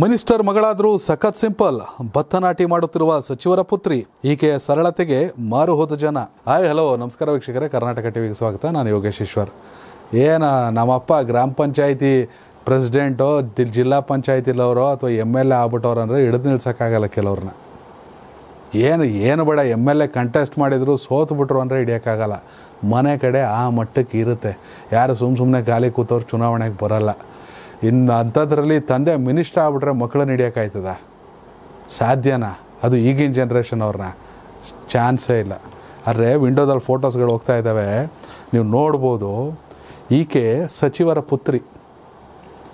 minister ಮಗಳಾದರೂ ಸಖತ್ simple ಭತ್ತ ನಾಟಿ ಮಾಡುತ್ತಿರುವ ಸಚಿವರ ಪುತ್ರಿ ಈಕೆಯ ಸರಳತೆಗೆ ಮಾರು ಹೋದ ಜನ ಹಾಯ್ ಹಲೋ ನಮಸ್ಕಾರ ವೀಕ್ಷಕರೇ ಕರ್ನಾಟಕ ಟಿವಿಗೆ ಸ್ವಾಗತ ನಾನು ಯೋಗೇಶ್ ಈಶ್ವರ್ ಏನ ನಮ್ಮಪ್ಪ ಗ್ರಾಮ ಪಂಚಾಯಿತಿ ಪ್ರೆಸಿಡೆಂಟೋ ಜಿಲ್ಲಾ ಪಂಚಾಯತಿಲವರೋ ಅಥವಾ ಎಮ್ ಎಲ್ ಎ ಆಗ್ಬಿಟ್ಟವ್ರು ಅಂದರೆ ಹಿಡಿದು ನಿಲ್ಸೋಕ್ಕಾಗಲ್ಲ ಕೆಲವ್ರನ್ನ ಏನು ಏನು ಬೇಡ ಎಮ್ ಎಲ್ ಎ ಕಂಟೆಸ್ಟ್ ಮಾಡಿದ್ರು ಸೋತು ಬಿಟ್ರು ಅಂದರೆ ಹಿಡಿಯೋಕ್ಕಾಗಲ್ಲ ಮನೆ ಕಡೆ ಆ ಮಟ್ಟಕ್ಕೆ ಇರುತ್ತೆ ಯಾರು ಸುಮ್ಮ ಸುಮ್ಮನೆ ಗಾಲಿ ಕೂತವ್ರು ಚುನಾವಣೆಗೆ ಬರಲ್ಲ ಇನ್ನು ಅಂಥದ್ರಲ್ಲಿ ತಂದೆ ಮಿನಿಸ್ಟ್ರ ಆಗ್ಬಿಟ್ರೆ ಮಕ್ಕಳು ಹಿಡಿಯೋಕ್ಕಾಯ್ತದ ಸಾಧ್ಯನಾ ಅದು ಈಗಿನ ಜನ್ರೇಷನ್ ಅವ್ರನ್ನ ಚಾನ್ಸೇ ಇಲ್ಲ ಆದರೆ ವಿಂಡೋದಲ್ಲಿ ಫೋಟೋಸ್ಗಳು ಹೋಗ್ತಾ ಇದ್ದಾವೆ ನೀವು ನೋಡ್ಬೋದು ಈಕೆ ಸಚಿವರ ಪುತ್ರಿ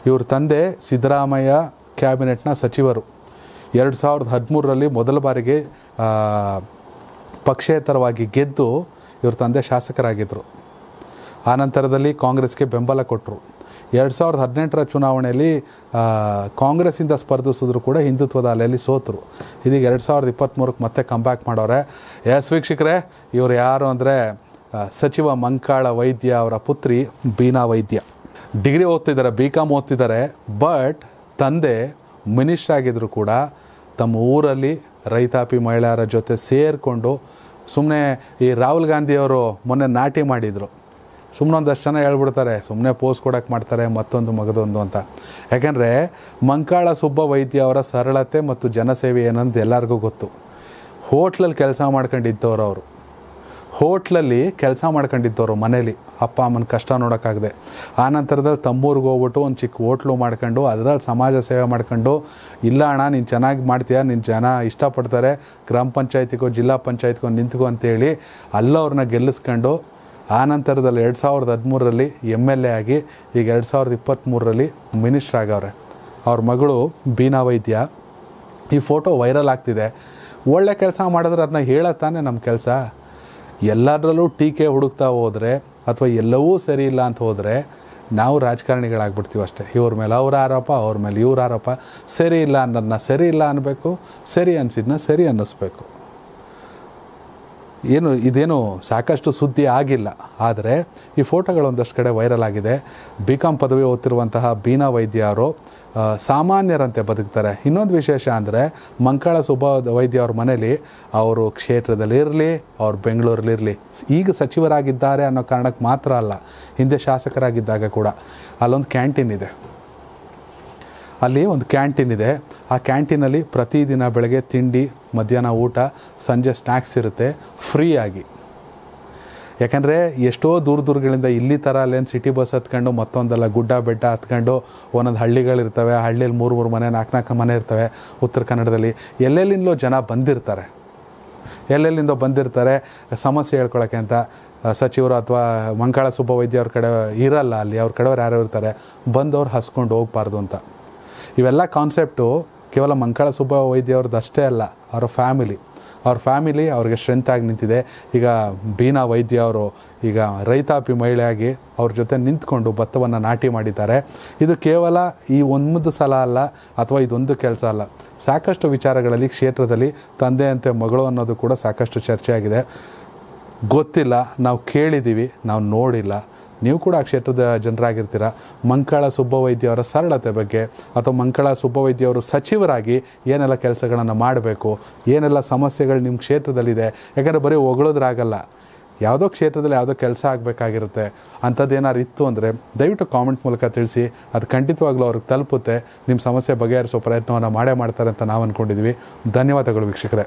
ಇವ್ರ ತಂದೆ ಸಿದ್ದರಾಮಯ್ಯ ಕ್ಯಾಬಿನೆಟ್ನ ಸಚಿವರು ಎರಡು ಸಾವಿರದ ಹದಿಮೂರರಲ್ಲಿ ಮೊದಲ ಬಾರಿಗೆ ಪಕ್ಷೇತರವಾಗಿ ಗೆದ್ದು ಇವ್ರ ತಂದೆ ಶಾಸಕರಾಗಿದ್ದರು ಆನಂತರದಲ್ಲಿ ಕಾಂಗ್ರೆಸ್ಗೆ ಬೆಂಬಲ ಕೊಟ್ಟರು ಎರಡು ಸಾವಿರದ ಹದಿನೆಂಟರ ಚುನಾವಣೆಯಲ್ಲಿ ಕಾಂಗ್ರೆಸ್ಸಿಂದ ಸ್ಪರ್ಧಿಸಿದ್ರು ಕೂಡ ಹಿಂದುತ್ವದ ಅಲೆಯಲ್ಲಿ ಸೋತರು ಇದೀಗ ಎರಡು ಸಾವಿರದ ಇಪ್ಪತ್ತ್ಮೂರಕ್ಕೆ ಮತ್ತೆ ಕಂಬ್ಯಾಕ್ ಮಾಡೋರೆ ಎಸ್ ವೀಕ್ಷಕರೇ ಇವರು ಯಾರು ಅಂದರೆ ಸಚಿವ ಮಂಕಾಳ ವೈದ್ಯ ಅವರ ಪುತ್ರಿ ಬೀನಾ ವೈದ್ಯ ಡಿಗ್ರಿ ಓದ್ತಿದ್ದಾರೆ ಬಿ ಕಾಮ್ ಓದ್ತಿದ್ದಾರೆ ಬಟ್ ತಂದೆ ಮಿನಿಸ್ಟರ್ ಆಗಿದ್ದರೂ ಕೂಡ ತಮ್ಮ ಊರಲ್ಲಿ ರೈತಾಪಿ ಮಹಿಳೆಯರ ಜೊತೆ ಸೇರಿಕೊಂಡು ಸುಮ್ಮನೆ ಈ ರಾಹುಲ್ ಗಾಂಧಿಯವರು ಮೊನ್ನೆ ನಾಟಿ ಮಾಡಿದರು ಸುಮ್ಮನೆ ಒಂದಷ್ಟು ಜನ ಹೇಳ್ಬಿಡ್ತಾರೆ ಸುಮ್ಮನೆ ಪೋಸ್ ಕೊಡೋಕ್ಕೆ ಮಾಡ್ತಾರೆ ಮತ್ತೊಂದು ಮಗದೊಂದು ಅಂತ ಯಾಕೆಂದರೆ ಮಂಕಾಳ ಸುಬ್ಬ ವೈದ್ಯ ಅವರ ಸರಳತೆ ಮತ್ತು ಜನಸೇವೆ ಏನಂತ ಎಲ್ಲರಿಗೂ ಗೊತ್ತು ಹೋಟ್ಲಲ್ಲಿ ಕೆಲಸ ಮಾಡ್ಕೊಂಡಿದ್ದವರು ಅವರು ಹೋಟ್ಲಲ್ಲಿ ಕೆಲಸ ಮಾಡ್ಕೊಂಡಿದ್ದವರು ಮನೇಲಿ ಅಪ್ಪ ಅಮ್ಮನ ಕಷ್ಟ ನೋಡೋಕ್ಕಾಗದೆ ಆ ನಂತರದಲ್ಲಿ ತಮ್ಮೂರಿಗೆ ಹೋಗ್ಬಿಟ್ಟು ಒಂದು ಚಿಕ್ಕ ಹೋಟ್ಲು ಮಾಡ್ಕೊಂಡು ಅದರಲ್ಲಿ ಸಮಾಜ ಸೇವೆ ಮಾಡ್ಕೊಂಡು ಇಲ್ಲ ಅಣ್ಣ ನೀನು ಚೆನ್ನಾಗಿ ಮಾಡ್ತೀಯ ನಿನ್ನ ಜನ ಇಷ್ಟಪಡ್ತಾರೆ ಗ್ರಾಮ ಪಂಚಾಯತಿಗೋ ಜಿಲ್ಲಾ ಪಂಚಾಯತ್ಗೋ ನಿಂತ್ಕೋ ಅಂತೇಳಿ ಅಲ್ಲವ್ರನ್ನ ಗೆಲ್ಲಿಸ್ಕೊಂಡು ಆ ನಂತರದಲ್ಲಿ ಎರಡು ಸಾವಿರದ ಹದಿಮೂರರಲ್ಲಿ ಎಮ್ ಎಲ್ ಎ ಆಗಿ ಈಗ ಎರಡು ಸಾವಿರದ ಇಪ್ಪತ್ತ್ಮೂರರಲ್ಲಿ ಮಿನಿಸ್ಟ್ರ್ ಆಗವ್ರೆ ಅವ್ರ ಮಗಳು ಬೀನಾ ವೈದ್ಯ ಈ ಫೋಟೋ ವೈರಲ್ ಆಗ್ತಿದೆ ಒಳ್ಳೆ ಕೆಲಸ ಮಾಡಿದ್ರೆ ಅದನ್ನ ಹೇಳತ್ತಾನೆ ನಮ್ಮ ಕೆಲಸ ಎಲ್ಲದರಲ್ಲೂ ಟೀಕೆ ಹುಡುಕ್ತಾ ಹೋದರೆ ಅಥವಾ ಎಲ್ಲವೂ ಸರಿ ಇಲ್ಲ ಅಂತ ಹೋದರೆ ನಾವು ರಾಜಕಾರಣಿಗಳಾಗ್ಬಿಡ್ತೀವಿ ಅಷ್ಟೇ ಇವ್ರ ಮೇಲೆ ಅವ್ರ ಆರೋಪ ಅವ್ರ ಮೇಲೆ ಇವ್ರ ಆರೋಪ ಸರಿ ಇಲ್ಲ ಅನ್ನೋದನ್ನ ಸರಿ ಇಲ್ಲ ಅನ್ನಬೇಕು ಸರಿ ಅನಿಸಿದ್ನ ಸರಿ ಅನ್ನಿಸ್ಬೇಕು ಏನು ಇದೇನು ಸಾಕಷ್ಟು ಸುದ್ದಿ ಆಗಿಲ್ಲ ಆದರೆ ಈ ಫೋಟೋಗಳೊಂದಷ್ಟು ಕಡೆ ವೈರಲ್ ಆಗಿದೆ ಬಿ ಕಾಮ್ ಪದವಿ ಓದ್ತಿರುವಂತಹ ಬೀನಾ ವೈದ್ಯ ಅವರು ಸಾಮಾನ್ಯರಂತೆ ಬದುಕ್ತಾರೆ ಇನ್ನೊಂದು ವಿಶೇಷ ಅಂದರೆ ಮಂಕಾಳ ಸುಬ್ಬ ವೈದ್ಯ ಅವ್ರ ಮನೇಲಿ ಅವರು ಕ್ಷೇತ್ರದಲ್ಲಿರಲಿ ಅವ್ರು ಬೆಂಗಳೂರಲ್ಲಿರಲಿ ಈಗ ಸಚಿವರಾಗಿದ್ದಾರೆ ಅನ್ನೋ ಕಾರಣಕ್ಕೆ ಮಾತ್ರ ಅಲ್ಲ ಹಿಂದೆ ಶಾಸಕರಾಗಿದ್ದಾಗ ಕೂಡ ಅಲ್ಲೊಂದು ಕ್ಯಾಂಟೀನ್ ಇದೆ ಅಲ್ಲಿ ಒಂದು ಕ್ಯಾಂಟೀನ್ ಇದೆ ಆ ಕ್ಯಾಂಟೀನಲ್ಲಿ ಪ್ರತಿದಿನ ಬೆಳಗ್ಗೆ ತಿಂಡಿ ಮಧ್ಯಾಹ್ನ ಊಟ ಸಂಜೆ ಸ್ನ್ಯಾಕ್ಸ್ ಇರುತ್ತೆ ಫ್ರೀಯಾಗಿ ಯಾಕಂದರೆ ಎಷ್ಟೋ ದೂರ ದೂರಗಳಿಂದ ಇಲ್ಲಿ ಥರ ಅಲ್ಲೇನು ಸಿಟಿ ಬಸ್ ಹತ್ಕೊಂಡು ಮತ್ತೊಂದಲ್ಲ ಗುಡ್ಡ ಬೆಟ್ಟ ಹತ್ಕೊಂಡು ಒಂದೊಂದು ಹಳ್ಳಿಗಳಿರ್ತವೆ ಹಳ್ಳಿಯಲ್ಲಿ ಮೂರು ಮೂರು ಮನೆ ನಾಲ್ಕು ನಾಲ್ಕು ಮನೆ ಇರ್ತವೆ ಉತ್ತರ ಕನ್ನಡದಲ್ಲಿ ಎಲ್ಲೆಲ್ಲಿಂದಲೋ ಜನ ಬಂದಿರ್ತಾರೆ ಎಲ್ಲೆಲ್ಲಿಂದೋ ಬಂದಿರ್ತಾರೆ ಸಮಸ್ಯೆ ಹೇಳ್ಕೊಳಕ್ಕೆ ಅಂತ ಸಚಿವರು ಅಥವಾ ಮಂಕಾಳ ವೈದ್ಯ ಅವ್ರ ಕಡೆ ಇರಲ್ಲ ಅಲ್ಲಿ ಅವ್ರ ಕಡೆಯವ್ರು ಯಾರೋ ಇರ್ತಾರೆ ಅವ್ರು ಹಸ್ಕೊಂಡು ಹೋಗಬಾರ್ದು ಅಂತ ಇವೆಲ್ಲ ಕಾನ್ಸೆಪ್ಟು ಕೇವಲ ಮಂಕಾಳ ಸುಬ್ಬ ಅವ್ರದ್ದು ಅಷ್ಟೇ ಅಲ್ಲ ಅವರ ಫ್ಯಾಮಿಲಿ ಅವ್ರ ಫ್ಯಾಮಿಲಿ ಅವ್ರಿಗೆ ಆಗಿ ನಿಂತಿದೆ ಈಗ ಬೀನಾ ವೈದ್ಯ ಅವರು ಈಗ ರೈತಾಪಿ ಮಹಿಳೆಯಾಗಿ ಅವ್ರ ಜೊತೆ ನಿಂತ್ಕೊಂಡು ಭತ್ತವನ್ನು ನಾಟಿ ಮಾಡಿದ್ದಾರೆ ಇದು ಕೇವಲ ಈ ಒಂದು ಸಲ ಅಲ್ಲ ಅಥವಾ ಇದೊಂದು ಕೆಲಸ ಅಲ್ಲ ಸಾಕಷ್ಟು ವಿಚಾರಗಳಲ್ಲಿ ಕ್ಷೇತ್ರದಲ್ಲಿ ತಂದೆಯಂತೆ ಮಗಳು ಅನ್ನೋದು ಕೂಡ ಸಾಕಷ್ಟು ಚರ್ಚೆಯಾಗಿದೆ ಗೊತ್ತಿಲ್ಲ ನಾವು ಕೇಳಿದ್ದೀವಿ ನಾವು ನೋಡಿಲ್ಲ ನೀವು ಕೂಡ ಆ ಕ್ಷೇತ್ರದ ಜನರಾಗಿರ್ತೀರ ಮಂಕಳ ಸುಬ್ಬವೈದ್ಯವರ ಸರಳತೆ ಬಗ್ಗೆ ಅಥವಾ ಮಂಕಳ ಸುಬ್ಬವೈದ್ಯವರು ಸಚಿವರಾಗಿ ಏನೆಲ್ಲ ಕೆಲಸಗಳನ್ನು ಮಾಡಬೇಕು ಏನೆಲ್ಲ ಸಮಸ್ಯೆಗಳು ನಿಮ್ಮ ಕ್ಷೇತ್ರದಲ್ಲಿದೆ ಯಾಕಂದರೆ ಬರೀ ಹೊಗಳೋದ್ರಾಗಲ್ಲ ಯಾವುದೋ ಕ್ಷೇತ್ರದಲ್ಲಿ ಯಾವುದೋ ಕೆಲಸ ಆಗಬೇಕಾಗಿರುತ್ತೆ ಅಂಥದ್ದೇನಾರು ಇತ್ತು ಅಂದರೆ ದಯವಿಟ್ಟು ಕಾಮೆಂಟ್ ಮೂಲಕ ತಿಳಿಸಿ ಅದು ಖಂಡಿತವಾಗ್ಲೂ ಅವ್ರಿಗೆ ತಲುಪುತ್ತೆ ನಿಮ್ಮ ಸಮಸ್ಯೆ ಬಗೆಹರಿಸೋ ಪ್ರಯತ್ನವನ್ನು ಮಾಡೇ ಮಾಡ್ತಾರೆ ಅಂತ ನಾವು ಅಂದ್ಕೊಂಡಿದ್ವಿ ಧನ್ಯವಾದಗಳು ವೀಕ್ಷಕರೇ